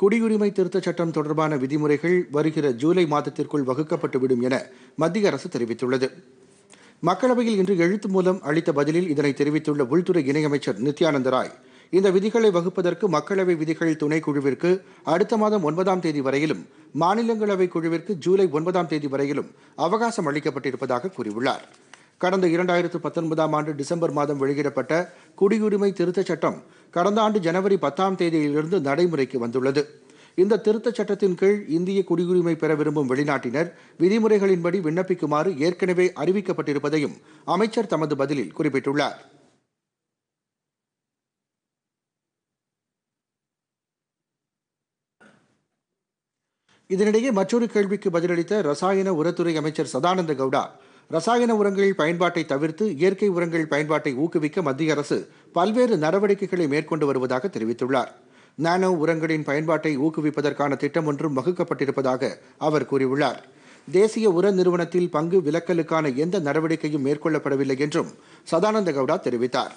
குடியுரிமை திருத்தச் சட்டம் தொடர்பான விதிமுறைகள் வருகிற ஜூலை மாதத்திற்குள் வகுக்கப்பட்டுவிடும் என மத்திய அரசு தெரிவித்துள்ளது மக்களவையில் இன்று எழுத்து மூலம் அளித்த பதிலில் இதனை தெரிவித்துள்ள உள்துறை இணையமைச்சர் நித்யானந்த ராய் இந்த விதிகளை வகுப்பதற்கு மக்களவை விதிகள் துணை குழுவிற்கு அடுத்த மாதம் ஒன்பதாம் தேதி வரையிலும் மாநிலங்களவை குழுவிற்கு ஜூலை ஒன்பதாம் தேதி வரையிலும் அவகாசம் அளிக்கப்பட்டிருப்பதாக கூறியுள்ளாா் கடந்த இரண்டாயிரத்து பத்தொன்பதாம் ஆண்டு டிசம்பர் மாதம் வெளியிடப்பட்ட குடியுரிமை திருத்தச் சட்டம் கடந்த ஆண்டு ஜனவரி பத்தாம் தேதியிலிருந்து நடைமுறைக்கு வந்துள்ளது இந்த திருத்தச் சட்டத்தின் கீழ் இந்திய குடியுரிமை பெற விரும்பும் வெளிநாட்டினர் விதிமுறைகளின்படி விண்ணப்பிக்குமாறு ஏற்கனவே அறிவிக்கப்பட்டிருப்பதையும் அமைச்சர் தமது பதிலில் குறிப்பிட்டுள்ளார் இதனிடையே மற்றொரு கேள்விக்கு பதிலளித்த ரசாயன உரத்துறை அமைச்சர் சதானந்த கவுடா ரசாயன உரங்களின் பயன்பாட்டை தவிர்த்து இயற்கை உரங்கள் பயன்பாட்டை ஊக்குவிக்க மத்திய அரசு பல்வேறு நடவடிக்கைகளை மேற்கொண்டு வருவதாக தெரிவித்துள்ளார் நானோ உரங்களின் பயன்பாட்டை ஊக்குவிப்பதற்கான திட்டம் ஒன்றும் வகுக்கப்பட்டிருப்பதாக அவர் கூறியுள்ளார் தேசிய உர நிறுவனத்தில் பங்கு விலக்கலுக்கான எந்த நடவடிக்கையும் மேற்கொள்ளப்படவில்லை என்றும் சதானந்த கவுடா தெரிவித்தார்